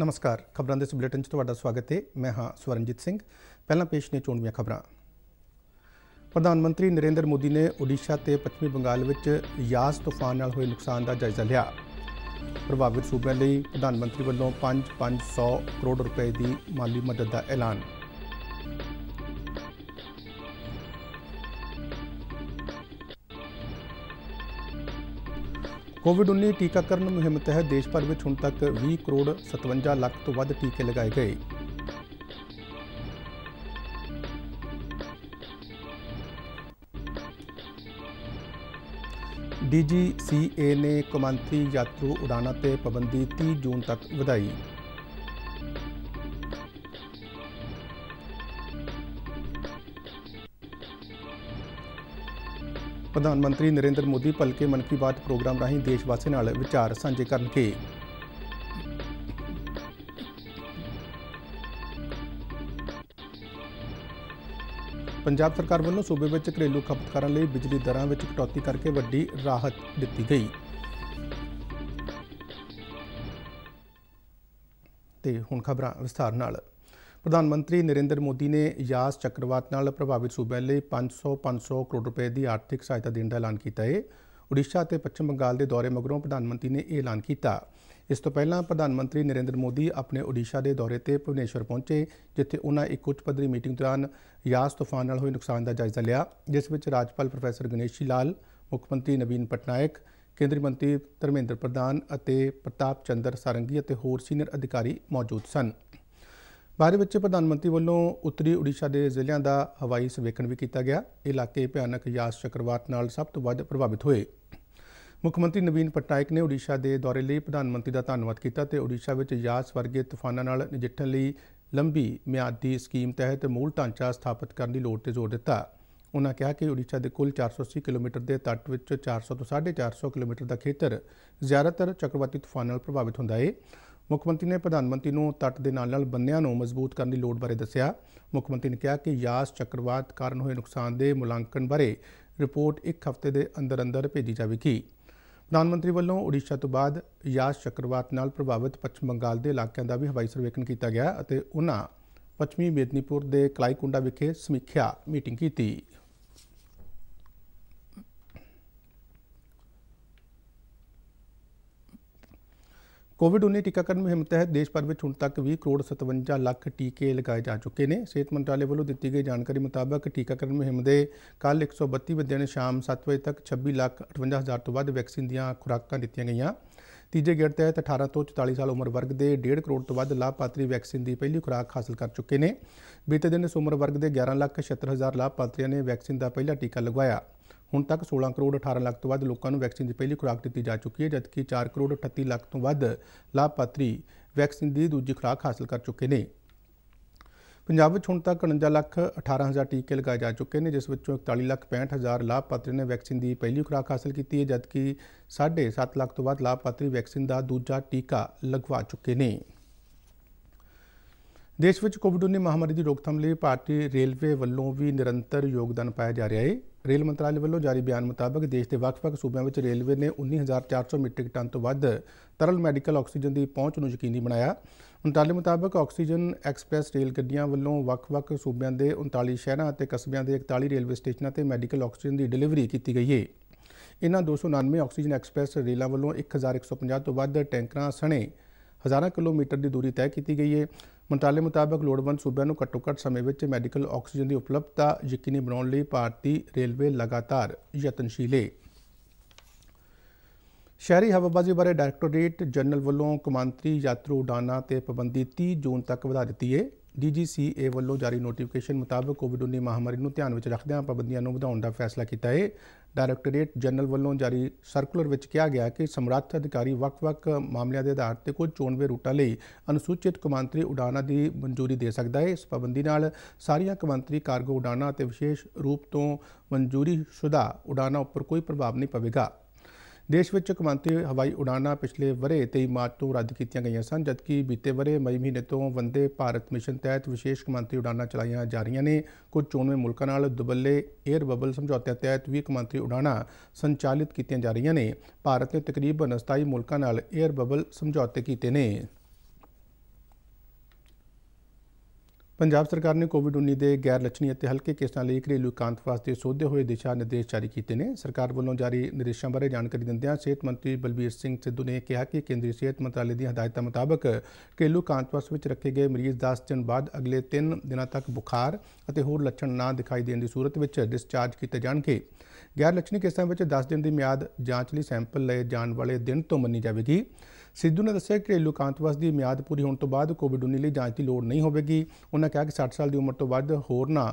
ਨਮਸਕਾਰ ਖਬਰਾਂ ਦੇ ਇਸ ਬੁਲੇਟਿਨ 'ਚ ਤੁਹਾਡਾ ਸਵਾਗਤ ਹੈ ਮੈਂ ਹਾਂ ਸਵਰਨਜੀਤ ਸਿੰਘ ਪਹਿਲਾਂ ਪੇਸ਼ ਨੇ ਚੋਣਵੀਆਂ ਖਬਰਾਂ ਪ੍ਰਧਾਨ ਮੰਤਰੀ ਨਰਿੰਦਰ ਮੋਦੀ ਨੇ ਓਡੀਸ਼ਾ ਤੇ ਪੱਛਮੀ ਬੰਗਾਲ ਵਿੱਚ ਯਾਸ ਤੂਫਾਨ ਨਾਲ ਹੋਏ ਨੁਕਸਾਨ ਦਾ ਜਾਇਜ਼ਾ ਲਿਆ ਪ੍ਰਭਾਵਿਤ ਸੂਬਿਆਂ ਲਈ ਪ੍ਰਧਾਨ ਮੰਤਰੀ ਵੱਲੋਂ 5-500 ਕਰੋੜ ਰੁਪਏ ਦੀ ਮਾਲੀ ਮਦਦ ਦਾ ਐਲਾਨ ਕੋਵਿਡ-19 ਟੀਕਾਕਰਨ ਮੁਹਿੰਮ ਤਹਿਤ ਦੇਸ਼ ਭਰ ਵਿੱਚ ਹੁਣ ਤੱਕ 20 ਕਰੋੜ 57 ਲੱਖ ਤੋਂ ਵੱਧ ਟੀਕੇ ਲਗਾਏ ਗਏ। ਡੀਜੀਸੀਏ ਨੇ ਕੌਮਾਂਤਰੀ ਯਾਤਰੂ ਉਡਾਨਾਂ ਤੇ ਪਾਬੰਦੀ 30 ਜੂਨ ਤੱਕ ਵਧਾਈ। ਪ੍ਰਧਾਨ ਮੰਤਰੀ ਨਰਿੰਦਰ ਮੋਦੀ ਭਲਕੇ ਮਨ ਕੀ ਬਾਤ ਪ੍ਰੋਗਰਾਮ ਰਾਹੀਂ ਦੇਸ਼ ਵਾਸੀਆਂ ਨਾਲ ਵਿਚਾਰ ਸਾਂਝੇ ਕਰਨਗੇ ਪੰਜਾਬ ਸਰਕਾਰ ਵੱਲੋਂ ਸੂਬੇ ਵਿੱਚ ਘਰੇਲੂ ਖਪਤਕਾਰਾਂ ਲਈ ਬਿਜਲੀ ਦਰਾਂ ਵਿੱਚ ਕਟੌਤੀ ਕਰਕੇ ਵੱਡੀ ਰਾਹਤ ਦਿੱਤੀ ਗਈ ਤੇ ਹੁਣ ਖਬਰਾਂ ਵਿਸਥਾਰ ਨਾਲ ਪ੍ਰਧਾਨ ਮੰਤਰੀ ਨਰਿੰਦਰ ਮੋਦੀ ਨੇ ਯਾਸ ਚੱਕਰਵਾਤ ਨਾਲ ਪ੍ਰਭਾਵਿਤ ਸੂਬਿਆਂ ਲਈ 500 500 ਕਰੋੜ ਰੁਪਏ ਦੀ ਆਰਥਿਕ ਸਹਾਇਤਾ ਦੇਣ ਦਾ ਐਲਾਨ ਕੀਤਾ ਹੈ ਉੜੀਸ਼ਾ ਤੇ ਪੱਛਮ ਬੰਗਾਲ ਦੇ ਦੌਰੇ ਮਗਰੋਂ ਪ੍ਰਧਾਨ ਮੰਤਰੀ ਨੇ ਇਹ ਐਲਾਨ ਕੀਤਾ ਇਸ ਤੋਂ ਪਹਿਲਾਂ ਪ੍ਰਧਾਨ ਮੰਤਰੀ ਨਰਿੰਦਰ ਮੋਦੀ ਆਪਣੇ ਉੜੀਸ਼ਾ ਦੇ ਦੌਰੇ ਤੇ ਭੁਵਨੇਸ਼ਵਰ ਪਹੁੰਚੇ ਜਿੱਥੇ ਉਹਨਾਂ ਇੱਕ ਉੱਚ ਪੱਧਰੀ ਮੀਟਿੰਗ ਦੌਰਾਨ ਯਾਸ ਤੂਫਾਨ ਨਾਲ ਹੋਏ ਨੁਕਸਾਨ ਦਾ ਜਾਇਜ਼ਾ ਲਿਆ ਜਿਸ ਵਿੱਚ ਰਾਜਪਾਲ ਪ੍ਰੋਫੈਸਰ ਗਣੇਸ਼ੀ ਲਾਲ ਮੁੱਖ ਮੰਤਰੀ ਨਵੀਨ ਪਟਨਾਇਕ ਕੇਂਦਰੀ ਮੰਤਰੀ ਧਰਮੇਂਦਰ ਪ੍ਰਧਾਨ ਅਤੇ ਪ੍ਰਤਾਪ ਚੰਦਰ ਸਾਰੰਗੀ ਅਤੇ ਹੋਰ ਸੀਨੀਅਰ ਅਧਿਕਾਰੀ ਮੌਜੂਦ ਸਨ ਬਾਰੇ ਵਿੱਚ ਪ੍ਰਧਾਨ ਮੰਤਰੀ ਵੱਲੋਂ ਉੱਤਰੀ ਓਡੀਸ਼ਾ ਦੇ ਜ਼ਿਲ੍ਹਿਆਂ ਦਾ ਹਵਾਈ ਸਰਵੇਖਣ ਵੀ ਕੀਤਾ ਗਿਆ ਇਲਾਕੇ ਭਿਆਨਕ ਯਾਸ ਚੱਕਰਵਾਤ ਨਾਲ ਸਭ ਤੋਂ ਵੱਧ ਪ੍ਰਭਾਵਿਤ ਹੋਏ ਮੁੱਖ ਮੰਤਰੀ ਨਵੀਨ ਪਟਨਾਇਕ ਨੇ ਓਡੀਸ਼ਾ ਦੇ ਦੌਰੇ ਲਈ ਪ੍ਰਧਾਨ ਮੰਤਰੀ ਦਾ ਧੰਨਵਾਦ ਕੀਤਾ ਤੇ ਓਡੀਸ਼ਾ ਵਿੱਚ ਯਾਸ ਵਰਗੇ ਤੂਫਾਨਾਂ ਨਾਲ ਨਜਿੱਠਣ ਲਈ ਲੰਬੀ ਮਿਆਦੀ ਸਕੀਮ ਤਹਿਤ ਮੂਲ ਢਾਂਚਾ ਸਥਾਪਿਤ ਕਰਨ ਦੀ ਲੋੜ ਤੇ ਜ਼ੋਰ ਦਿੱਤਾ ਉਹਨਾਂ ਕਿਹਾ ਕਿ ਓਡੀਸ਼ਾ ਦੇ ਕੁੱਲ 480 ਕਿਲੋਮੀਟਰ ਦੇ ਤੱਟ ਵਿੱਚ 400 ਤੋਂ 450 ਕਿਲੋਮੀਟਰ ਦਾ ਖੇਤਰ ਜ਼ਿਆਦਾਤਰ ਚੱਕਰਵਾਤੀ ਤੂਫਾਨ ਨਾਲ ਪ੍ਰਭਾਵਿਤ ਹੁੰਦਾ ਹੈ ਮੁੱਖ ਮੰਤਰੀ ਨੇ ਪ੍ਰਧਾਨ ਮੰਤਰੀ ਨੂੰ ਤੱਟ ਦੇ ਨਾਲ ਨਾਲ ਬੰਦਿਆਂ ਨੂੰ ਮਜ਼ਬੂਤ ਕਰਨ ਦੀ ਲੋੜ ਬਾਰੇ ਦੱਸਿਆ ਮੁੱਖ ਮੰਤਰੀ ਨੇ ਕਿਹਾ ਕਿ ਯਾਸ ਚੱਕਰਵਾਤ ਕਾਰਨ ਹੋਏ ਨੁਕਸਾਨ ਦੇ ਮੁਲਾਂਕਣ ਬਾਰੇ ਰਿਪੋਰਟ ਇੱਕ ਹਫ਼ਤੇ ਦੇ ਅੰਦਰ ਅੰਦਰ ਭੇਜੀ ਜਾਵੇਗੀ ਪ੍ਰਧਾਨ ਮੰਤਰੀ ਵੱਲੋਂ ਓਡੀਸ਼ਾ ਤੋਂ ਬਾਅਦ ਯਾਸ ਚੱਕਰਵਾਤ ਨਾਲ ਪ੍ਰਭਾਵਿਤ ਪੱਛਮ ਬੰਗਾਲ ਦੇ ਇਲਾਕਿਆਂ ਦਾ ਵੀ ਹਵਾਈ ਸਰਵੇਖਣ ਕੀਤਾ ਗਿਆ ਅਤੇ ਉਹਨਾਂ ਪੱਛਮੀ ਮੇਦਨੀਪੁਰ ਦੇ ਕਲਾਈਕੁੰਡਾ ਵਿਖੇ ਸਮੀਖਿਆ ਮੀਟਿੰਗ ਕੀਤੀ ਕੋਵਿਡ-19 ਟੀਕਾਕਰਨ ਮੁਹਿੰਮ ਤਹਿਤ ਦੇਸ਼ ਭਰ ਵਿੱਚ ਹੁਣ ਤੱਕ 20 ਕਰੋੜ 57 ਲੱਖ ਟੀਕੇ ਲਗਾਏ ਜਾ ਚੁੱਕੇ ਨੇ ਸਿਹਤ ਮੰਤਰਾਲੇ ਵੱਲੋਂ ਦਿੱਤੀ ਗਈ ਜਾਣਕਾਰੀ ਮੁਤਾਬਕ ਟੀਕਾਕਰਨ ਮੁਹਿੰਮ ਦੇ ਕੱਲ 132 ਦਿਨ ਸ਼ਾਮ 7 ਵਜੇ ਤੱਕ 26 ਲੱਖ 58 ਹਜ਼ਾਰ ਤੋਂ ਵੱਧ ਵੈਕਸੀਨ ਦੀਆਂ ਖੁਰਾਕਾਂ ਦਿੱਤੀਆਂ ਗਈਆਂ ਤੀਜੇ ਗੇੜ ਤਹਿਤ 18 ਤੋਂ 44 ਸਾਲ ਉਮਰ ਵਰਗ ਦੇ 1.5 ਕਰੋੜ ਤੋਂ ਵੱਧ ਲਾਭਪਾਤਰੀ ਵੈਕਸੀਨ ਦੀ ਪਹਿਲੀ ਖੁਰਾਕ ਹਾਸਲ ਕਰ ਚੁੱਕੇ ਨੇ ਬੀਤੇ ਦਿਨ ਇਸ ਉਮਰ ਵਰਗ ਦੇ 11 ਲੱਖ ਹਜ਼ਾਰ ਲਾਭਪਾਤਰੀਆਂ ਨੇ ਵੈਕਸੀਨ ਦਾ ਪਹਿਲਾ ਟੀਕਾ ਲਗਵਾਇਆ ਹੁਣ ਤੱਕ 16 ਕਰੋੜ 18 ਲੱਖ ਤੋਂ ਵੱਧ ਲੋਕਾਂ ਨੂੰ ਵੈਕਸੀਨ ਦੀ ਪਹਿਲੀ ਖੁਰਾਕ ਦਿੱਤੀ ਜਾ ਚੁੱਕੀ ਹੈ ਜਦਕਿ 4 ਕਰੋੜ 38 ਲੱਖ ਤੋਂ ਵੱਧ ਲਾਭਪਾਤਰੀ ਵੈਕਸੀਨ ਦੀ ਦੂਜੀ ਖੁਰਾਕ ਹਾਸਲ ਕਰ ਚੁੱਕੇ ਨੇ ਪੰਜਾਬ ਵਿੱਚ ਹੁਣ ਤੱਕ 49 ਲੱਖ 18000 ਟੀਕੇ ਲਗਾਏ ਜਾ ਚੁੱਕੇ ਨੇ ਜਿਸ ਵਿੱਚੋਂ 41 ਲੱਖ 65000 ਲਾਭਪਾਤਰੀ ਨੇ ਵੈਕਸੀਨ ਦੀ ਪਹਿਲੀ ਖੁਰਾਕ ਹਾਸਲ ਕੀਤੀ ਹੈ ਜਦਕਿ 7.5 ਲੱਖ ਤੋਂ ਵੱਧ ਲਾਭਪਾਤਰੀ ਵੈਕਸੀਨ ਦਾ ਦੂਜਾ ਟੀਕਾ ਲਗਵਾ ਚੁੱਕੇ ਨੇ ਦੇਸ਼ ਵਿੱਚ ਕੋਵਿਡ-19 ਮਹਾਮਾਰੀ ਦੀ ਰੋਕਥਾਮ ਲਈ ਭਾਰਤੀ ਰੇਲਵੇ ਵੱਲੋਂ ਵੀ ਨਿਰੰਤਰ ਯੋਗਦਾਨ ਪਾਇਆ ਜਾ ਰਿਹਾ ਹੈ ਰੇਲ ਮੰਤਰਾਲੇ ਵੱਲੋਂ ਜਾਰੀ ਬਿਆਨ ਮੁਤਾਬਕ ਦੇਸ਼ ਦੇ ਵੱਖ-ਵੱਖ ਸੂਬਿਆਂ ਵਿੱਚ ਰੇਲਵੇ ਨੇ 19400 ਮੀਟ੍ਰਿਕ ਟਨ ਤੋਂ ਵੱਧ ਤਰਲ ਮੈਡੀਕਲ ਆਕਸੀਜਨ ਦੀ ਪਹੁੰਚ ਨੂੰ ਯਕੀਨੀ ਬਣਾਇਆ ਮੰਤਰਾਲੇ ਮੁਤਾਬਕ ਆਕਸੀਜਨ ਐਕਸਪ੍ਰੈਸ ਰੇਲ ਗੱਡੀਆਂ ਵੱਲੋਂ ਵੱਖ-ਵੱਖ ਸੂਬਿਆਂ ਦੇ 39 ਸ਼ਹਿਰਾਂ ਅਤੇ ਕਸਬਿਆਂ ਦੇ 41 ਰੇਲਵੇ ਸਟੇਸ਼ਨਾਂ ਤੇ ਮੈਡੀਕਲ ਆਕਸੀਜਨ ਦੀ ਡਿਲੀਵਰੀ ਕੀਤੀ ਗਈ ਹੈ ਇਨ੍ਹਾਂ 299 ਆਕਸੀਜਨ ਐਕਸਪ੍ਰੈਸ ਰੇਲਾਂ ਵੱਲੋਂ 1150 ਤੋਂ ਵੱਧ ਟੈਂਕਰਾਂ ਸਣੇ ਹਜ਼ਾਰਾਂ ਕਿਲੋਮੀਟਰ ਦੀ ਦੂਰੀ ਤੈਅ ਕੀਤੀ ਗਈ ਹੈ ਮੰਤਰਾਲੇ ਮੁਤਾਬਕ ਲੋੜਵੰਦ ਸੂਬਿਆਂ ਨੂੰ ਘੱਟੋ ਘੱਟ ਸਮੇਂ ਵਿੱਚ ਮੈਡੀਕਲ ਆਕਸੀਜਨ ਦੀ ਉਪਲਬਧਤਾ ਯਕੀਨੀ ਬਣਾਉਣ ਲਈ ਭਾਰਤੀ ਰੇਲਵੇ ਲਗਾਤਾਰ ਯਤਨਸ਼ੀਲ ਹੈ ਸ਼ਹਿਰੀ ਹਵਾਬਾਜ਼ੀ ਬਾਰੇ ਡਾਇਰੈਕਟੋਰੇਟ ਜਨਰਲ ਵੱਲੋਂ ਕਮਾਂਤਰੀ ਯਾਤਰੂ ਉਡਾਨਾਂ ਤੇ ਪਾਬੰਦੀ 30 ਜੂਨ ਤੱਕ ਵਧਾ ਦਿੱਤੀ ਹੈ ਡੀਜੀਸੀਏ ਵੱਲੋਂ ਜਾਰੀ ਨੋਟੀਫਿਕੇਸ਼ਨ ਮੁਤਾਬਕ ਕੋਵਿਡ-19 ਮਹਾਮਾਰੀ ਨੂੰ ਧਿਆਨ ਵਿੱਚ ਰੱਖਦਿਆਂ ਪਾਬੰਦੀਆਂ ਨੂੰ ਵਧਾਉਣ ਦਾ ਫੈਸਲਾ ਕੀਤਾ ਹੈ ਡਾਇਰੈਕਟੋਰੇਟ ਜਨਰਲ ਵੱਲੋਂ ਜਾਰੀ ਸਰਕੂਲਰ ਵਿੱਚ ਕਿਹਾ ਗਿਆ ਕਿ ਸਮਰੱਥ ਅਧਿਕਾਰੀ ਵੱਖ-ਵੱਖ ਮਾਮਲਿਆਂ ਦੇ ਆਧਾਰ ਤੇ ਕੋਈ ਚੋਣਵੇਂ ਰੂਟਾਂ ਲਈ ਅਨੁਸੂਚਿਤ ਕਮਾਂਤਰੀ ਉਡਾਨਾਂ ਦੀ ਮਨਜ਼ੂਰੀ ਦੇ ਸਕਦਾ ਹੈ ਇਸ ਪਾਬੰਦੀ ਨਾਲ ਸਾਰੀਆਂ ਕਮਾਂਤਰੀ ਕਾਰਗੋ ਉਡਾਨਾਂ ਅਤੇ ਵਿਸ਼ੇਸ਼ ਰੂਪ ਤੋਂ ਮਨਜ਼ੂਰੀ ਸ਼ੁਦਾ ਉਡਾਨਾਂ ਉੱਪਰ ਕੋਈ ਪ੍ਰਭਾਵ ਨਹੀਂ ਪਵੇਗਾ ਦੇਸ਼ ਵਿੱਚ ਕਮਾਂਤੀ ਹਵਾਈ ਉਡਾਨਾਂ ਪਿਛਲੇ ਵਰੇ 23 ਮਾਰਚ ਤੋਂ ਰੱਦ ਕੀਤੀਆਂ ਗਈਆਂ ਸਨ ਜਦਕਿ ਬੀਤੇ ਵਰੇ ਮਈ ਮਹੀਨੇ ਤੋਂ ਵੰਦੇ ਭਾਰਤ ਮਿਸ਼ਨ ਤਹਿਤ ਵਿਸ਼ੇਸ਼ ਕਮਾਂਤੀ ਉਡਾਨਾਂ ਚਲਾਈਆਂ ਜਾ ਰਹੀਆਂ ਨੇ ਕੁਝ ਚੋਣਵੇਂ ਮੁਲਕਾਂ ਨਾਲ ਦੁਬੱਲੇ 에ਅਰ ਬਬਲ ਸਮਝੌਤੇ ਤਹਿਤ ਵੀ ਕਮਾਂਤੀ ਉਡਾਨਾਂ ਸੰਚਾਲਿਤ ਕੀਤੀਆਂ ਜਾ ਰਹੀਆਂ ਨੇ ਭਾਰਤ ਨੇ ਤਕਰੀਬਨ 27 ਮੁਲਕਾਂ ਨਾਲ 에ਅਰ ਬਬਲ ਸਮਝੌਤੇ ਕੀਤੇ ਨੇ ਪੰਜਾਬ ਸਰਕਾਰ ਨੇ ਕੋਵਿਡ-19 ਦੇ ਗੈਰ ਲੱਛਣੀ ਅਤੇ ਹਲਕੇ ਕੇਸਾਂ ਲਈ ਘਰੇਲੂ ਇਕਾਂਤ ਵਾਸਤੇ ਸੋਧੇ ਹੋਏ ਦਿਸ਼ਾ ਨਿਰਦੇਸ਼ ਜਾਰੀ ਕੀਤੇ ਨੇ ਸਰਕਾਰ ਵੱਲੋਂ ਜਾਰੀ ਨਿਰਦੇਸ਼ਾਂ ਬਾਰੇ ਜਾਣਕਾਰੀ ਦਿੰਦਿਆਂ ਸਿਹਤ ਮੰਤਰੀ ਬਲਬੀਰ ਸਿੰਘ ਸਿੱਧੂ ਨੇ ਕਿਹਾ ਕਿ ਕੇਂਦਰੀ ਸਿਹਤ ਮੰਤਰਾਲੇ ਦੀਆਂ ਹਦਾਇਤਾਂ ਮੁਤਾਬਕ ਘਰੇਲੂ ਵਾਸ ਵਿੱਚ ਰੱਖੇ ਗਏ ਮਰੀਜ਼ 10 ਦਿਨ ਬਾਅਦ ਅਗਲੇ 3 ਦਿਨਾਂ ਤੱਕ ਬੁਖਾਰ ਅਤੇ ਹੋਰ ਲੱਛਣ ਨਾ ਦਿਖਾਈ ਦੇਣ ਦੀ ਸੂਰਤ ਵਿੱਚ ਡਿਸਚਾਰਜ ਕੀਤੇ ਜਾਣਗੇ ਗੈਰ ਲਕਸ਼ਣੀ ਕੇਸਾਂ ਵਿੱਚ 10 ਦਿਨ ਦੀ ਮਿਆਦ ਜਾਂਚ ਲਈ ਸੈਂਪਲ ਲਏ ਜਾਣ ਵਾਲੇ ਦਿਨ ਤੋਂ ਮੰਨੀ ਜਾਵੇਗੀ ਸਿੱਧੂ ਨੇ ਦੱਸਿਆ ਕਿ ਘਰੇਲੂ ਕਾਂਤਵਾਸ ਦੀ ਮਿਆਦ ਪੂਰੀ ਹੋਣ ਤੋਂ ਬਾਅਦ ਕੋਵਿਡ-19 ਲਈ ਜਾਂਚ ਦੀ ਲੋੜ ਨਹੀਂ ਹੋਵੇਗੀ ਉਹਨਾਂ ਕਿਹਾ ਕਿ 60 ਸਾਲ ਦੀ ਉਮਰ ਤੋਂ ਵੱਧ ਨਾ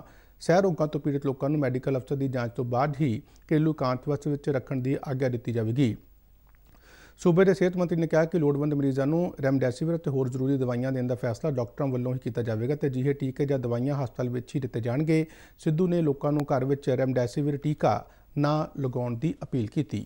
ਸਹਿ ਰੋਗਾਂ ਤੋਂ ਪੀੜਤ ਲੋਕਾਂ ਨੂੰ ਮੈਡੀਕਲ ਅਫਸਰ ਦੀ ਜਾਂਚ ਤੋਂ ਬਾਅਦ ਹੀ ਘਰੇਲੂ ਕਾਂਤਵਾਸ ਵਿੱਚ ਰੱਖਣ ਦੀ ਆਗਿਆ ਦਿੱਤੀ ਜਾਵੇਗੀ ਸੂਬੇ ਦੇ ਸਿਹਤ ਮੰਤਰੀ ਨੇ ਕਿਹਾ ਕਿ ਲੋੜਵੰਦ ਮਰੀਜ਼ਾਂ ਨੂੰ ਰੈਮਡੈਸਿਵਰ ਅਤੇ ਹੋਰ ਜ਼ਰੂਰੀ ਦਵਾਈਆਂ ਦੇਣ ਦਾ ਫੈਸਲਾ ਡਾਕਟਰਾਂ ਵੱਲੋਂ ਹੀ ਕੀਤਾ ਜਾਵੇਗਾ ਤੇ ਜਿਹੇ ਟੀਕੇ ਜਾਂ ਦਵਾਈਆਂ ਹਸਪਤਾਲ ਵਿੱਚ ਹੀ ਦਿੱਤੇ ਜਾਣਗੇ ਸਿੱਧੂ ਨੇ ਲੋਕਾਂ ਨੂੰ ਘਰ ਵਿੱਚ ਰੈਮਡੈਸਿਵਰ ਟੀਕਾ ਨਾ ਲਗਾਉਣ ਦੀ ਅਪੀਲ ਕੀਤੀ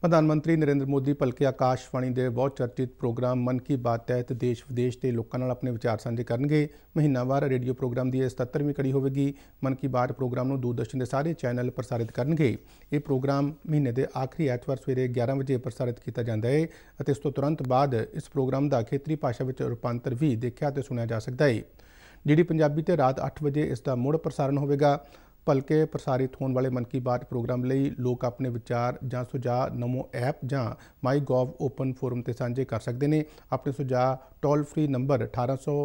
ਪ੍ਰਧਾਨ ਮੰਤਰੀ ਨਰਿੰਦਰ ਮੋਦੀ ਭਲਕੇ ਆਕਾਸ਼ਵਾਣੀ ਦੇ ਬਹੁਤ ਚਰਚਿਤ ਪ੍ਰੋਗਰਾਮ ਮਨ ਕੀ ਬਾਤ ਤਹਿਤ ਦੇਸ਼ ਵਿਦੇਸ਼ ਦੇ ਲੋਕਾਂ ਨਾਲ ਆਪਣੇ ਵਿਚਾਰ ਸਾਂਝੇ ਕਰਨਗੇ ਮਹੀਨਾਵਾਰ ਰੇਡੀਓ ਪ੍ਰੋਗਰਾਮ ਦੀ 77ਵੀਂ ਕੜੀ ਹੋਵੇਗੀ ਮਨ ਕੀ ਬਾਤ ਪ੍ਰੋਗਰਾਮ ਨੂੰ ਦੂਰਦਰਸ਼ਨ ਦੇ ਸਾਰੇ ਚੈਨਲ ਪ੍ਰਸਾਰਿਤ ਕਰਨਗੇ ਇਹ ਪ੍ਰੋਗਰਾਮ ਮਹੀਨੇ ਦੇ ਆਖਰੀ ਐਤਵਾਰ ਸਵੇਰੇ 11 ਵਜੇ ਪ੍ਰਸਾਰਿਤ ਕੀਤਾ ਜਾਂਦਾ ਹੈ ਅਤੇ ਇਸ ਤੋਂ ਤੁਰੰਤ ਬਾਅਦ ਇਸ ਪ੍ਰੋਗਰਾਮ ਦਾ ਖੇਤਰੀ ਭਾਸ਼ਾ ਵਿੱਚ ਰੂਪਾਂਤਰ ਵੀ ਦੇਖਿਆ ਤੇ ਸੁਣਿਆ ਜਾ ਸਕਦਾ ਹੈ ਜਿਹੜੀ ਪੰਜਾਬੀ ਤੇ ਰਾਤ 8 ਵਜੇ ਇਸ ਦਾ ਮੁੜ ਪ੍ਰਸਾਰਣ ਹੋਵੇਗਾ ਭਲਕੇ ਪ੍ਰਸਾਰਿਤ ਹੋਣ ਵਾਲੇ ਮਨ ਕੀ ਬਾਤ ਪ੍ਰੋਗਰਾਮ ਲਈ ਲੋਕ ਆਪਣੇ ਵਿਚਾਰ ਜਾਂ ਸੁਝਾਅ ਨਮੋ ਐਪ ਜਾਂ ਮਾਈਗੋਵ ਓਪਨ ਫੋਰਮ ਤੇ ਸਾਂਝੇ ਕਰ ਸਕਦੇ ਨੇ ਆਪਣੇ ਸੁਝਾਅ ਟੋਲ ਫ੍ਰੀ ਨੰਬਰ 1800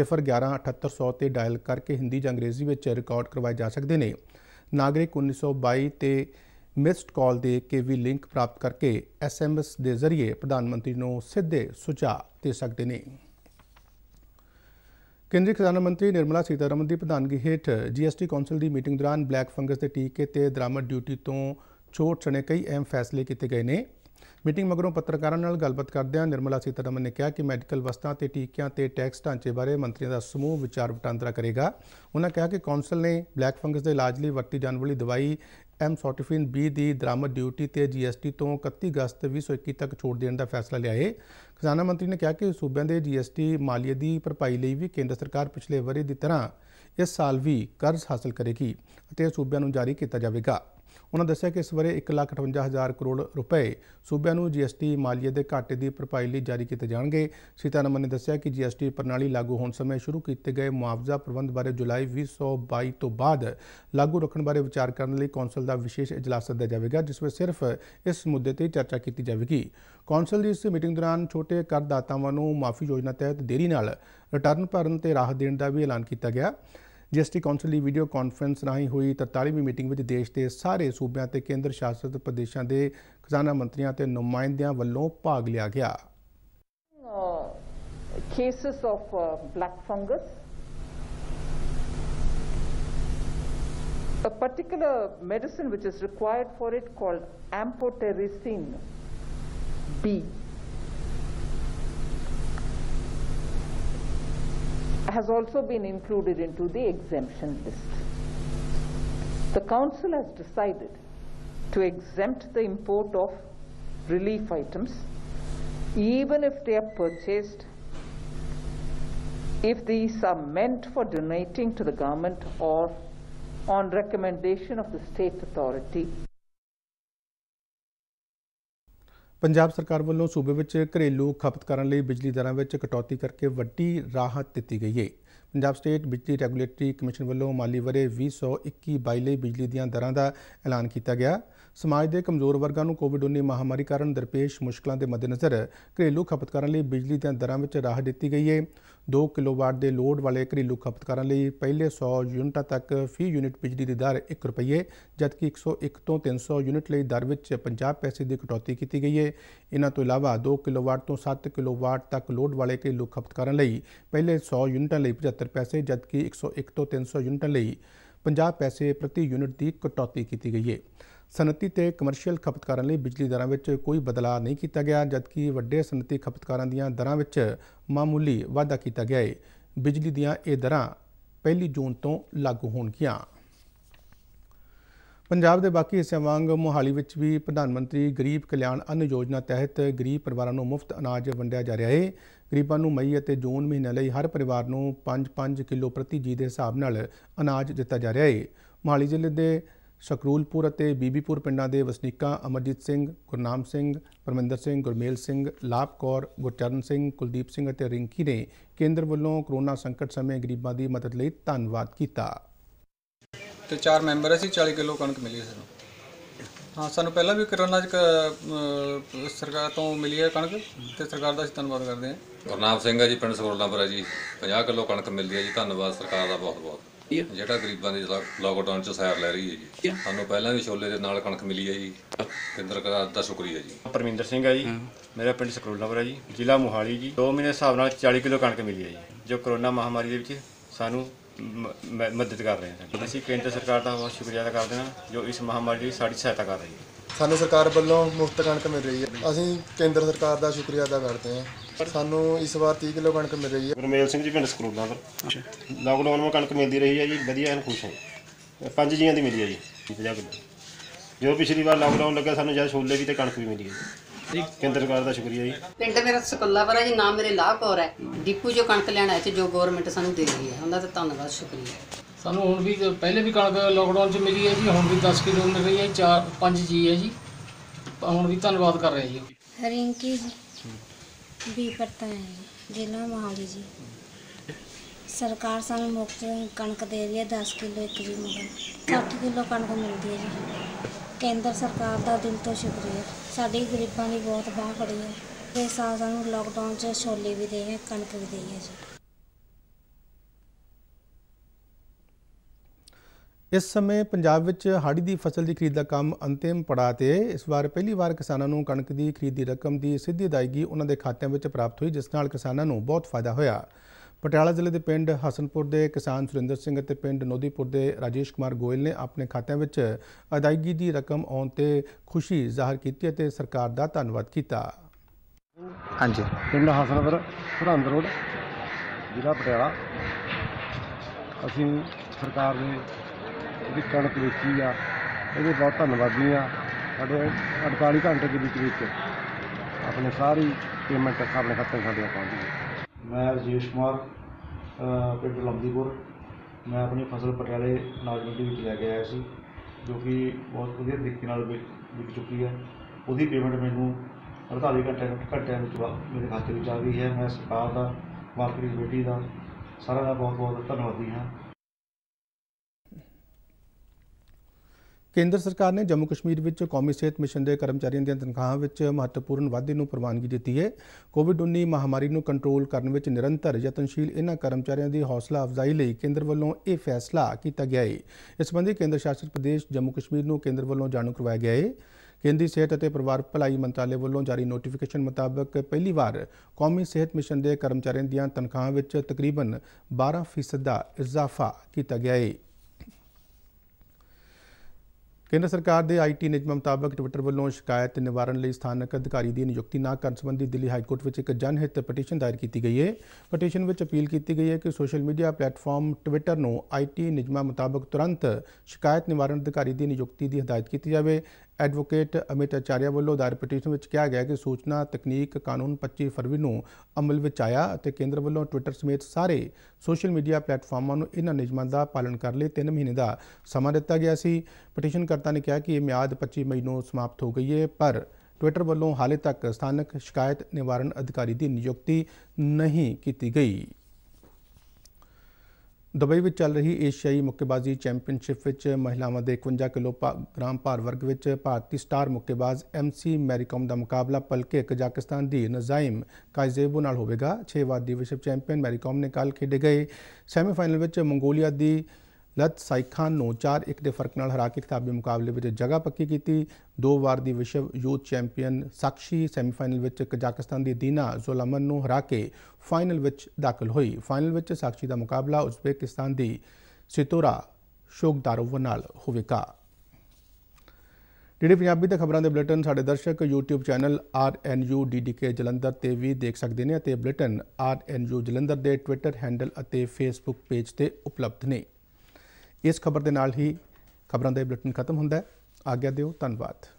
011 ਤੇ ਡਾਇਲ ਕਰਕੇ ਹਿੰਦੀ ਜਾਂ ਅੰਗਰੇਜ਼ੀ ਵਿੱਚ ਰਿਕਾਰਡ ਕਰਵਾਏ ਜਾ ਸਕਦੇ ਨੇ ਨਾਗਰਿਕ 1922 ਤੇ ਮਿਸਡ ਕਾਲ ਦੇ ਕੇ ਵੀ ਲਿੰਕ ਪ੍ਰਾਪਤ ਕਰਕੇ ਐਸਐਮਐਸ ਦੇ ਜ਼ਰੀਏ ਪ੍ਰਧਾਨ ਮੰਤਰੀ ਨੂੰ ਸਿੱਧੇ ਸੁਝਾਅ ਦੇ ਸਕਦੇ ਨੇ ਕੇਂਦਰੀ ਖਜ਼ਾਨਾ ਮੰਤਰੀ ਨਿਰਮਲਾ ਸੀਤਾਰਮਨ ਦੀ ਪ੍ਰਧਾਨਗੀ ਹੇਠ ਜੀਐਸਟੀ ਕੌਂਸਲ ਦੀ ਮੀਟਿੰਗ ਦੌਰਾਨ ਬਲੈਕ ਫੰਗਸ ਦੇ ਟੀਕੇ ਤੇ ਦਰਾਮਦ ਡਿਊਟੀ ਤੋਂ ਛੋਟ ਸਣੇ ਕਈ ਅਹਿਮ ਫੈਸਲੇ ਕੀਤੇ ਗਏ ਨੇ ਮੀਟਿੰਗ ਮਗਰੋਂ ਪੱਤਰਕਾਰਾਂ ਨਾਲ ਗੱਲਬਾਤ ਕਰਦਿਆਂ ਨਿਰਮਲਾ ਸੀਤਾਰਮਨ ਨੇ ਕਿਹਾ ਕਿ ਮੈਡੀਕਲ ਵਸਤਾਂ ਤੇ ਟੀਕਿਆਂ ਤੇ ਟੈਕਸ ਢਾਂਚੇ ਬਾਰੇ ਮੰਤਰੀਆਂ ਦਾ ਸਮੂਹ ਵਿਚਾਰ ਵਟਾਂਦਰਾ ਕਰੇਗਾ ਉਹਨਾਂ ਕਿਹਾ ਕਿ ਕੌਂਸਲ ਨੇ ਬਲੈਕ ਫੰਗਸ ਦੇ ਇਲਾਜ ਲਈ ਵਰਤੀ ਜਾਣ ਵਾਲੀ ਦਵਾਈ ਐਮ ਸੌਟੀਫਿਨ ਬੀ ਦੀ ਦਰਾਮਦ ਡਿਊਟੀ ਤੇ ਜੀਐਸਟੀ ਤੋਂ 31 ਅਗਸਤ 2021 ਤੱਕ ਛੋੜ ਦੇਣ ਦਾ ਫੈਸਲਾ ਲਿਆ ਹੈ ਖਜ਼ਾਨਾ ਮੰਤਰੀ ਨੇ ਕਿਹਾ ਕਿ ਸੂਬਿਆਂ ਦੇ ਜੀਐਸਟੀ ਮਾਲੀਏ ਦੀ ਭਰਪਾਈ ਲਈ ਵੀ ਕੇਂਦਰ ਸਰਕਾਰ ਪਿਛਲੇ ਵਰੇ ਦੀ ਤਰ੍ਹਾਂ ਇਸ ਸਾਲ ਵੀ ਕਰਜ਼ ਹਾਸਲ ਕਰੇਗੀ ਅਤੇ ਸੂਬਿਆਂ ਨੂੰ ਜਾਰੀ ਕੀਤਾ ਜਾਵੇਗਾ ਉਹਨਾਂ ਦੱਸਿਆ ਕਿ ਇਸ ਵਰੇ 1,58,000 ਕਰੋੜ ਰੁਪਏ ਸੂਬਿਆਂ ਨੂੰ ਜੀਐਸਟੀ ਮਾਲੀਏ ਦੇ ਘਾਟੇ ਦੀ ਭਰਪਾਈ ਲਈ ਜਾਰੀ ਕੀਤੇ ਜਾਣਗੇ ਸੀਤਾਰਮਨ ਨੇ ਦੱਸਿਆ ਕਿ ਜੀਐਸਟੀ ਪ੍ਰਣਾਲੀ ਲਾਗੂ ਹੋਣ ਸਮੇਂ ਸ਼ੁਰੂ ਕੀਤੇ ਗਏ ਮੁਆਵਜ਼ਾ ਪ੍ਰਬੰਧ ਬਾਰੇ ਜੁਲਾਈ 2022 ਤੋਂ ਬਾਅਦ ਲਾਗੂ ਰੱਖਣ ਬਾਰੇ ਵਿਚਾਰ ਕਰਨ ਲਈ ਕੌਂਸਲ ਦਾ ਵਿਸ਼ੇਸ਼ ਇਜਲਾਸ ਸੱਦਿਆ ਜਾਵੇਗਾ ਜਿਸ ਵਿੱਚ ਸਿਰਫ ਇਸ ਮੁੱਦੇ ਤੇ ਚਰਚਾ ਕੀਤੀ ਜਾਵੇਗੀ ਕੌਂਸਲ ਦੀ ਇਸ ਮੀਟਿੰਗ ਦੌਰਾਨ ਛੋਟੇ ਕਰਦਾਤਾਵਾਂ ਨੂੰ ਮਾਫੀ ਯੋਜਨਾ ਤਹਿਤ ਦੇਰੀ ਨਾਲ ਰਿਟਰਨ ਭਰਨ ਤੇ ਰਾਹਤ ਦੇਣ ਦਾ ਵੀ ਐਲਾਨ ਕੀਤਾ ਗਿਆ ਜੀਐਸਟੀ ਕਾਉਂਸਲ ਦੀ ਵੀਡੀਓ ਕਾਨਫਰੰਸ ਨਹੀਂ ਹੋਈ ਤਾਂ 43ਵੀਂ ਮੀਟਿੰਗ ਵਿੱਚ ਦੇਸ਼ ਦੇ ਸਾਰੇ ਸੂਬਿਆਂ ਤੇ ਕੇਂਦਰ ਸ਼ਾਸਿਤ ਪ੍ਰਦੇਸ਼ਾਂ ਦੇ ਖਜ਼ਾਨਾ ਮੰਤਰੀਆਂ ਤੇ ਨੁਮਾਇੰਦਿਆਂ ਵੱਲੋਂ ਭਾਗ ਲਿਆ ਗਿਆ cases of black fungus a particular medicine which is required for it called amphotericin b has also been included into the exemption list. The Council has decided to exempt the import of relief items even if they are purchased if these are meant for donating to the government or on recommendation of the state authority Punjab ਸਰਕਾਰ ਵੱਲੋਂ ਸੂਬੇ ਵਿੱਚ ਘਰੇਲੂ ਖਪਤਕਾਰਾਂ ਲਈ ਬਿਜਲੀ ਦਰਾਂ ਵਿੱਚ ਕਟੌਤੀ ਕਰਕੇ ਵੱਡੀ ਰਾਹਤ ਦਿੱਤੀ ਗਈ ਹੈ ਪੰਜਾਬ ਸਟੇਟ ਬਿਜਲੀ ਰੈਗੂਲੇਟਰੀ ਕਮਿਸ਼ਨ ਵੱਲੋਂ ਮਾਲੀ ਵਰੇ 2021-22 ਲਈ ਬਿਜਲੀ ਦੀਆਂ ਦਰਾਂ ਦਾ ਐਲਾਨ ਕੀਤਾ ਗਿਆ ਸਮਾਜ ਦੇ ਕਮਜ਼ੋਰ ਵਰਗਾਂ ਨੂੰ ਕੋਵਿਡ-19 ਮਹਾਮਾਰੀ ਕਾਰਨ ਦਰਪੇਸ਼ ਮੁਸ਼ਕਲਾਂ ਦੇ ਮੱਦੇਨਜ਼ਰ ਘਰੇਲੂ ਖਪਤਕਾਰਾਂ ਲਈ ਬਿਜਲੀ ਦੀਆਂ ਦਰਾਂ ਵਿੱਚ ਰਾਹਤ ਦਿੱਤੀ ਗਈ ਹੈ 2 ਕਿਲੋਵਾਟ ਦੇ ਲੋਡ ਵਾਲੇ ਘਰੇਲੂ ਖਪਤਕਾਰਾਂ ਲਈ ਪਹਿਲੇ 100 ਯੂਨਿਟਾਂ ਤੱਕ ਫੀ ਯੂਨਿਟ ਬਿਜਲੀ ਦੀ ਦਰ 1 ਰੁਪਏ ਜਦਕਿ 101 ਤੋਂ 300 ਯੂਨਿਟ ਲਈ ਦਰ ਵਿੱਚ 50 ਪੈਸੇ ਦੀ ਕਟੌਤੀ ਕੀਤੀ ਗਈ ਹੈ ਇਹਨਾਂ ਤੋਂ ਇਲਾਵਾ 2 ਕਿਲੋਵਾਟ ਤੋਂ 7 ਕਿਲੋਵਾਟ ਤੱਕ ਲੋਡ ਵਾਲੇ ਘਰੇਲੂ ਖਪਤਕਾਰਾਂ ਲਈ ਪਹਿਲੇ 100 ਯੂਨਿਟਾਂ ਲਈ 75 ਪੈਸੇ ਜਦਕਿ 101 ਤੋਂ 300 ਯੂਨਿਟਾਂ ਲਈ 50 ਪੈਸੇ ਪ੍ਰਤੀ ਯੂਨਿਟ ਦੀ ਕਟੌਤੀ ਕੀਤੀ ਗਈ ਹੈ ਸਨਅਤੀ ਤੇ ਕਮਰਸ਼ੀਅਲ ਖਪਤਕਾਰਾਂ ਲਈ ਬਿਜਲੀ ਦਰਾਂ ਵਿੱਚ ਕੋਈ ਬਦਲਾਅ ਨਹੀਂ ਕੀਤਾ ਗਿਆ ਜਦਕਿ ਵੱਡੇ ਸਨਅਤੀ ਖਪਤਕਾਰਾਂ ਦੀਆਂ ਦਰਾਂ ਵਿੱਚ ਮਾਮੂਲੀ ਵਾਧਾ ਕੀਤਾ ਗਿਆ ਹੈ ਬਿਜਲੀ ਦੀਆਂ ਇਹ ਦਰਾਂ 1 ਜੂਨ ਤੋਂ ਲਾਗੂ ਹੋਣਗੀਆਂ ਪੰਜਾਬ ਦੇ ਬਾਕੀ ਹਿੱਸਿਆਂ ਵਾਂਗ ਮੋਹਾਲੀ ਵਿੱਚ ਵੀ ਪ੍ਰਧਾਨ ਮੰਤਰੀ ਗਰੀਬ ਕਲਿਆਣ ਅੰਨ ਯੋਜਨਾ ਤਹਿਤ ਗਰੀਬ ਪਰਿਵਾਰਾਂ ਨੂੰ ਮੁਫਤ ਅਨਾਜ ਵੰਡਿਆ ਜਾ ਰਿਹਾ ਹੈ ਗਰੀਬਾਂ ਨੂੰ ਮਈ ਅਤੇ ਜੂਨ ਮਹੀਨੇ ਲਈ ਹਰ ਪਰਿਵਾਰ ਨੂੰ 5-5 ਕਿਲੋ ਪ੍ਰਤੀ ਜੀ ਦੇ ਹਿਸਾਬ ਨਾਲ ਅਨਾਜ ਦਿੱਤਾ ਜਾ ਰਿਹਾ ਹੈ ਮੋਹਾਲੀ ਜ਼ਿਲ੍ਹੇ ਦੇ ਸ਼ਕਰੂਲਪੁਰ ਅਤੇ ਬੀਬੀਪੁਰ ਪਿੰਡਾਂ ਦੇ ਵਸਨੀਕਾਂ ਅਮਰਜੀਤ ਸਿੰਘ, ਗੁਰਨਾਮ ਸਿੰਘ, ਪਰਮਿੰਦਰ ਸਿੰਘ, ਗੁਰਮੇਲ ਸਿੰਘ, ਲਾਭ ਗੁਰਚਰਨ ਸਿੰਘ, ਕੁਲਦੀਪ ਸਿੰਘ ਅਤੇ ਰਿੰਕੀ ਨੇ ਕੇਂਦਰ ਵੱਲੋਂ ਕਰੋਨਾ ਸੰਕਟ ਸਮੇਂ ਗਰੀਬਾਂ ਦੀ ਮਦਦ ਲਈ ਧੰਨਵਾਦ ਕੀਤਾ। ਤੇ ਚਾਰ ਮੈਂਬਰ ਅਸੀਂ 40 ਕਿਲੋ ਕਣਕ ਮਿਲੀ ਸਾਨੂੰ ਹਾਂ ਸਾਨੂੰ ਪਹਿਲਾਂ ਵੀ ਕਰੋਨਾ ਸਰਕਾਰ ਤੋਂ ਮਿਲੀ ਹੈ ਕਣਕ ਤੇ ਸਰਕਾਰ ਦਾ ਅਸੀਂ ਧੰਨਵਾਦ ਕਰਦੇ ਹਾਂ ਗੁਰਨਾਮ ਸਿੰਘ ਜੀ ਪਿੰਡ ਸਰੋਲਾਪੁਰ ਜੀ 50 ਕਿਲੋ ਕਣਕ ਮਿਲਦੀ ਹੈ ਜੀ ਧੰਨਵਾਦ ਸਰਕਾਰ ਦਾ ਬਹੁਤ ਬਹੁਤ ਜਿਹੜਾ ਗਰੀਬਾਂ ਦੇ ਲੋਕਡਾਊਨ ਚ ਸਾਇਰ ਲੈ ਰਹੀ ਹੈ ਜੀ ਸਾਨੂੰ ਪਹਿਲਾਂ ਵੀ ਛੋਲੇ ਦੇ ਨਾਲ ਕਣਕ ਮਿਲੀ ਹੈ ਜੀ ਕੇਂਦਰ ਸਰਕਾਰ ਦਾ ਸ਼ੁਕਰੀਆ ਜੀ ਪਰਮਿੰਦਰ ਸਿੰਘ ਹੈ ਜੀ ਮੇਰਾ ਪਿੰਡ ਸਕਰੋਲਾਪੁਰ ਹੈ ਜੀ ਜ਼ਿਲ੍ਹਾ ਮੋਹਾਲੀ ਜੀ 2 ਮਹੀਨੇ ਹਿਸਾਬ ਨਾਲ 40 ਕਿਲੋ ਕਣਕ ਮਿਲੀ ਹੈ ਜੀ ਜੋ ਕਰੋਨਾ ਮਹਾਮਾਰੀ ਦੇ ਵਿੱਚ ਸਾਨੂੰ ਮਦਦ ਕਰ ਰਹੇ ਹਨ ਅਸੀਂ ਕੇਂਦਰ ਸਰਕਾਰ ਦਾ ਬਹੁਤ ਸ਼ੁਕਰੀਆ ਕਰਦੇ ਹਾਂ ਜੋ ਇਸ ਮਹਾਮਾਰੀ ਦੀ ਸਾਡੀ ਸਹਾਇਤਾ ਕਰ ਰਹੀ ਹੈ ਸਾਨੂੰ ਸਰਕਾਰ ਵੱਲੋਂ ਮੁਫਤ ਕਣਕ ਮਿਲ ਰਹੀ ਹੈ ਅਸੀਂ ਕੇਂਦਰ ਸਰਕਾਰ ਦਾ ਸ਼ੁਕਰੀਆ ਅਦਾ ਕਰਦੇ ਹਾਂ ਸਾਨੂੰ ਇਸ ਵਾਰ 30 ਕਿਲੋ ਕਣਕ ਮਿਲ ਰਹੀ ਹੈ ਗੁਰਮੇਲ ਸਿੰਘ ਜੀ ਪਿੰਡ ਸਕਰੂਲਾ ਪਰ ਲਾਕਡਾਊਨ ਵਿੱਚ ਕਣਕ ਮਿਲਦੀ ਰਹੀ ਹੈ ਜੀ ਵਧੀਆ ਐਨ ਖੁਸ਼ ਹਾਂ ਪੰਜ ਜੀਆਂ ਦੀ ਮਿਲੀ ਹੈ ਜੀ 50 ਕਿਲੋ ਜੋ ਪਿਛਲੀ ਵਾਰ ਲਾਕਡਾਊਨ ਲੱਗਾ ਸਾਨੂੰ ਜਿਆਦਾ ਛੋਲੇ ਵੀ ਤੇ ਕਣਕ ਵੀ ਮਿਲੀ ਹੈ ਜੀ ਕੇਂਦਰ ਸਰਕਾਰ ਦਾ ਸ਼ੁਕਰੀਆ ਜੀ ਪਿੰਡ ਮੇਰਾ ਸਕੱਲਾਪਰਾ ਜੀ ਨਾਮ ਮੇਰੇ ਲਾਹਕੌਰ ਹੈ ਦੀਪੂ ਜੋ ਕਣਕ ਲੈਣ ਹੈ ਤੇ ਜੋ ਗਵਰਨਮੈਂਟ ਸਾਨੂੰ ਦੇ ਰਹੀ ਹੈ ਉਹਨਾਂ ਦਾ ਧੰਨਵਾਦ ਸ਼ੁਕਰੀਆ ਸਾਨੂੰ ਹੁਣ ਵੀ ਪਹਿਲੇ ਵੀ ਕਣਕ ਲੋਕਡਾਊਨ 'ਚ ਮਿਲੀ ਹੈ ਜੀ ਹੁਣ ਵੀ 10 ਕਿਲੋ ਮਿਲ ਰਹੀ ਹੈ 4 5 ਜੀ ਹੈ ਜੀ ਹੁਣ ਵੀ ਧੰਨਵਾਦ ਕਰ ਰਹੇ ਜੀ ਰਿੰਕੀ ਜੀ ਵੀ ਪਰਤਾ ਹੈ ਜੀ, ਜ਼ਿਲ੍ਹਾ ਮੋਹਾਲੀ ਜੀ ਸਰਕਾਰ ਸਾਨੂੰ ਮੁਫਤ ਕਣਕ ਦੇ ਰਹੀ ਹੈ 10 ਕਿਲੋ ਇੱਕ ਜੀ ਮਗਰ 60 ਕਿਲੋ ਕਣਕ ਮਿਲਦੀ ਹੈ ਜੀ ਕੇਂਦਰ ਸਰਕਾਰ ਦਾ ਦਿਲ ਤੋਂ ਸ਼ੁਕਰੀਆ ਸਾਡੇ ਗਰੀਬਾਂ ਦੀ ਬਹੁਤ ਬਾਹ ਖੜੀ ਹੈ ਇਹ ਸਾਲ ਸਾਨੂੰ ਲੋਕਡਾਊਨ 'ਚ ਛੋਲੇ ਵੀ ਦੇ ਹੈ ਕਣਕ ਵੀ ਦੇ ਹੈ ਜੀ ਇਸ ਸਮੇਂ ਪੰਜਾਬ ਵਿੱਚ ਹਾੜੀ ਦੀ ਫਸਲ ਦੀ ਖਰੀਦ ਦਾ ਕੰਮ ਅੰਤਿਮ ਪੜਾਅ ਤੇ ਇਸ ਵਾਰ ਪਹਿਲੀ ਵਾਰ ਕਿਸਾਨਾਂ ਨੂੰ ਕਣਕ ਦੀ ਖਰੀਦ ਦੀ ਰਕਮ ਦੀ ਸਿੱਧੀ ਅਦਾਇਗੀ ਉਹਨਾਂ ਦੇ ਖਾਤਿਆਂ ਵਿੱਚ ਪ੍ਰਾਪਤ ਹੋਈ ਜਿਸ ਨਾਲ ਕਿਸਾਨਾਂ ਨੂੰ ਬਹੁਤ ਫਾਇਦਾ ਹੋਇਆ ਪਟਿਆਲਾ ਜ਼ਿਲ੍ਹੇ ਦੇ ਪਿੰਡ ਹਸਨਪੁਰ ਦੇ ਕਿਸਾਨ ਸੁਰਿੰਦਰ ਸਿੰਘ ਅਤੇ ਪਿੰਡ ਨੋਦੀਪੁਰ ਦੇ ਰਾਜੇਸ਼ ਕੁਮਾਰ ਗੋਇਲ ਨੇ ਆਪਣੇ ਖਾਤਿਆਂ ਵਿੱਚ ਅਦਾਇਗੀ ਦੀ ਰਕਮ ਆਉਣ ਤੇ ਖੁਸ਼ੀ ਜ਼ਾਹਰ ਕੀਤੀ ਅਤੇ ਸਰਕਾਰ ਦਾ ਧੰਨਵਾਦ ਕੀਤਾ ਹਾਂਜੀ ਪਿੰਡ ਹਸਨਪੁਰ ਸਰਹੰਦ ਰੋਡ ਜ਼ਿਲ੍ਹਾ ਪਟਿਆਲਾ ਅਸੀਂ ਸਰਕਾਰ ਦੇ ਜਿਹੜੀ ਕਣਕ ਵੇਚੀ ਆ ਇਹਦੇ ਬਹੁਤ ਧੰਨਵਾਦੀ ਆ ਸਾਡੇ 48 ਘੰਟੇ ਦੇ ਵਿੱਚ ਵਿੱਚ ਆਪਣੇ ਸਾਰੀ ਪੇਮੈਂਟ ਆਪਣੇ ਖਾਤੇ ਸਾਡੇ ਪਹੁੰਚ ਗਈ ਮੈਂ ਰਜੇਸ਼ ਕੁਮਾਰ ਪਿੰਡ ਲੰਬੀਪੁਰ ਮੈਂ ਆਪਣੀ ਫਸਲ ਪਟਿਆਲੇ ਅਨਾਜ ਮੰਡੀ ਵਿੱਚ ਲੈ ਕੇ ਆਇਆ ਸੀ ਜੋ ਕਿ ਬਹੁਤ ਵਧੀਆ ਤਰੀਕੇ ਨਾਲ ਵਿਕ ਚੁੱਕੀ ਹੈ ਉਹਦੀ ਪੇਮੈਂਟ ਮੈਨੂੰ 48 ਘੰਟੇ ਘੰਟਿਆਂ ਵਿੱਚ ਮੇਰੇ ਖਾਤੇ ਵਿੱਚ ਆ ਗਈ ਹੈ ਮੈਂ ਸਰਕਾਰ ਦਾ ਮਾਰਕੀਟ ਕਮੇਟੀ ਦਾ ਸਾਰਿਆਂ ਦਾ ਬਹੁਤ ਬਹੁਤ ਧੰਨਵਾਦੀ ਹਾਂ ਕੇਂਦਰ ਸਰਕਾਰ ਨੇ ਜੰਮੂ ਕਸ਼ਮੀਰ ਵਿੱਚ ਕੌਮੀ ਸਿਹਤ ਮਿਸ਼ਨ ਦੇ ਕਰਮਚਾਰੀਆਂ ਦੀਆਂ ਤਨਖਾਹਾਂ ਵਿੱਚ ਮਹੱਤਵਪੂਰਨ ਵਾਧੇ ਨੂੰ ਪ੍ਰਵਾਨਗੀ ਦਿੱਤੀ ਹੈ ਕੋਵਿਡ-19 ਮਹਾਮਾਰੀ ਨੂੰ ਕੰਟਰੋਲ ਕਰਨ ਵਿੱਚ ਨਿਰੰਤਰ ਯਤਨਸ਼ੀਲ ਇਹਨਾਂ ਕਰਮਚਾਰੀਆਂ ਦੀ ਹੌਸਲਾ ਅਫਜ਼ਾਈ ਲਈ ਕੇਂਦਰ ਵੱਲੋਂ ਇਹ ਫੈਸਲਾ ਕੀਤਾ ਗਿਆ ਹੈ ਇਸ ਸੰਬੰਧੀ ਕੇਂਦਰ ਸ਼ਾਸਿਤ ਪ੍ਰਦੇਸ਼ ਜੰਮੂ ਕਸ਼ਮੀਰ ਨੂੰ ਕੇਂਦਰ ਵੱਲੋਂ ਜਾਣੂ ਕਰਵਾਇਆ ਗਿਆ ਹੈ ਕੇਂਦਰੀ ਸਿਹਤ ਅਤੇ ਪਰਿਵਾਰ ਭਲਾਈ ਮੰਤਰਾਲੇ ਵੱਲੋਂ ਜਾਰੀ ਨੋਟੀਫਿਕੇਸ਼ਨ ਮੁਤਾਬਕ ਪਹਿਲੀ ਵਾਰ ਕੌਮੀ ਸਿਹਤ ਮਿਸ਼ਨ ਦੇ ਕਰਮਚਾਰੀਆਂ ਦੀਆਂ ਤਨਖਾਹਾਂ ਵਿੱਚ ਤਕਰੀਬਨ 12% ਦਾ ਇਜ਼ਾਫਾ ਕੀਤਾ ਗਿਆ ਹੈ ਕੇਂਦਰ ਸਰਕਾਰ ਦੇ ਆਈਟੀ ਨਿਯਮ ਮੁਤਾਬਕ ਟਵਿੱਟਰ ਵੱਲੋਂ ਸ਼ਿਕਾਇਤ ਨਿਵਾਰਨ ਲਈ ਸਥਾਨਕ ਅਧਿਕਾਰੀ ਦੀ ਨਿਯੁਕਤੀ ਨਾ ਕਰਨ ਸੰਬੰਧੀ ਦਿੱਲੀ ਹਾਈ ਕੋਰਟ ਵਿੱਚ ਇੱਕ ਜਨਹਿਤ ਪਟੀਸ਼ਨ ਦਾਇਰ ਕੀਤੀ ਗਈ ਹੈ ਪਟੀਸ਼ਨ ਵਿੱਚ ਅਪੀਲ ਕੀਤੀ ਗਈ ਹੈ ਕਿ ਸੋਸ਼ਲ ਮੀਡੀਆ ਪਲੇਟਫਾਰਮ ਟਵਿੱਟਰ ਨੂੰ ਆਈਟੀ ਨਿਯਮ ਮੁਤਾਬਕ ਤੁਰੰਤ ਸ਼ਿਕਾਇਤ ਨਿਵਾਰਨ ਅਧਿਕਾਰੀ ਦੀ ਨਿਯੁਕਤੀ ਦੀ ਹਦਾਇਤ ਕੀਤੀ ਜਾਵੇ ਐਡਵੋਕੇਟ ਅਮਿਤ ਅਚਾਰਿਆ ਵੱਲੋਂ ਦਾਇਰ ਪਟੀਸ਼ਨ ਵਿੱਚ ਕਿਹਾ ਗਿਆ ਕਿ ਸੂਚਨਾ ਤਕਨੀਕ ਕਾਨੂੰਨ 25 ਫਰਵਰੀ ਨੂੰ ਅਮਲ ਵਿੱਚ ਆਇਆ ਅਤੇ ਕੇਂਦਰ ਵੱਲੋਂ ਟਵਿੱਟਰ ਸਮੇਤ ਸਾਰੇ ਸੋਸ਼ਲ ਮੀਡੀਆ ਪਲੇਟਫਾਰਮਾਂ ਨੂੰ ਇਹਨਾਂ ਨਿਯਮਾਂ ਦਾ ਪਾਲਣ ਕਰਨ ਲਈ 3 ਮਹੀਨੇ ਦਾ ਸਮਾਂ ਦਿੱਤਾ ਗਿਆ ਸੀ ਪਟੀਸ਼ਨ ਕਰਤਾ ਨੇ ਕਿਹਾ ਕਿ ਇਹ ਮਿਆਦ 25 ਮਈ ਨੂੰ ਸਮਾਪਤ ਹੋ ਗਈ ਹੈ ਪਰ ਟਵਿੱਟਰ ਵੱਲੋਂ ਹਾਲੇ ਤੱਕ ਸਥਾਨਕ ਸ਼ਿਕਾਇਤ ਨਿਵਾਰਨ ਅਧਿਕਾਰੀ ਦੀ ਨਿਯੁਕਤੀ ਨਹੀਂ ਕੀਤੀ ਗਈ ਦੁਬਈ ਵਿੱਚ ਚੱਲ ਰਹੀ ਏਸ਼ੀਆਈ ਮੁੱਕੇਬਾਜ਼ੀ ਚੈਂਪੀਅਨਸ਼ਿਪ ਵਿੱਚ ਮਹਿਲਾਵਾਂ ਦੇ 51 ਕਿਲੋ ਗ੍ਰਾਮ ਭਾਰ ਵਰਗ ਵਿੱਚ ਭਾਰਤੀ ਸਟਾਰ ਮੁੱਕੇਬਾਜ਼ ਐਮਸੀ ਮੈਰੀਕਮ ਦਾ ਮੁਕਾਬਲਾ ਪਲਕੇ ਕਜ਼ਾਕਿਸਤਾਨ ਦੀ ਨਜ਼ਾਇਮ ਕਾਇਜ਼ੇਬੋ ਨਾਲ ਹੋਵੇਗਾ 6 ਵਾਰ ਦੀ ਵਿਸ਼ਵ ਚੈਂਪੀਅਨ ਮੈਰੀਕਮ ਨੇ ਕੱਲ ਖੇਡੇ ਗਏ ਸੈਮੀਫਾਈਨਲ ਵਿੱਚ ਮੰਗੋਲੀਆ ਦੀ ਲਤ ਸਾਈਖਾਨ ਨੂੰ 4-1 ਦੇ ਫਰਕ ਨਾਲ ਹਰਾ ਕੇ ਖਿਤਾਬੀ ਮੁਕਾਬਲੇ ਵਿੱਚ ਜਗ੍ਹਾ ਪੱਕੀ ਕੀਤੀ ਦੋ ਵਾਰ ਦੀ ਵਿਸ਼ਵ ਯੂਥ ਚੈਂਪੀਅਨ ਸਾਕਸ਼ੀ ਸੈਮੀਫਾਈਨਲ ਵਿੱਚ ਕਜ਼ਾਕਿਸਤਾਨ ਦੀ ਦੀਨਾ ਜ਼ੁਲਮਨ ਨੂੰ ਹਰਾ ਕੇ ਫਾਈਨਲ ਵਿੱਚ ਦਾਖਲ ਹੋਈ ਫਾਈਨਲ ਵਿੱਚ ਸਾਕਸ਼ੀ ਦਾ ਮੁਕਾਬਲਾ ਉਜ਼ਬੇਕਿਸਤਾਨ ਦੀ ਸਿਤੋਰਾ ਸ਼ੋਕਦਾਰੋਵ ਨਾਲ ਹੋਵੇਗਾ ਡੀਡੀ ਪੰਜਾਬੀ ਦੇ ਖਬਰਾਂ ਦੇ ਬੁਲੇਟਿਨ ਸਾਡੇ ਦਰਸ਼ਕ YouTube channel RNU DDK Jalandhar ਤੇ ਵੀ ਦੇਖ ਸਕਦੇ ਨੇ ਅਤੇ ਬੁਲੇਟਿਨ RNU ਜਲੰਧਰ ਦੇ Twitter ਹੈਂਡਲ ਅਤੇ Facebook ਪੇਜ ਤੇ ਉਪਲਬਧ ਨੇ ਇਸ ਖਬਰ ਦੇ ਨਾਲ ਹੀ ਖਬਰਾਂ ਦਾ ਬੁਲੇਟਿਨ ਖਤਮ ਹੁੰਦਾ ਹੈ ਆਗਿਆ ਦਿਓ ਧੰਨਵਾਦ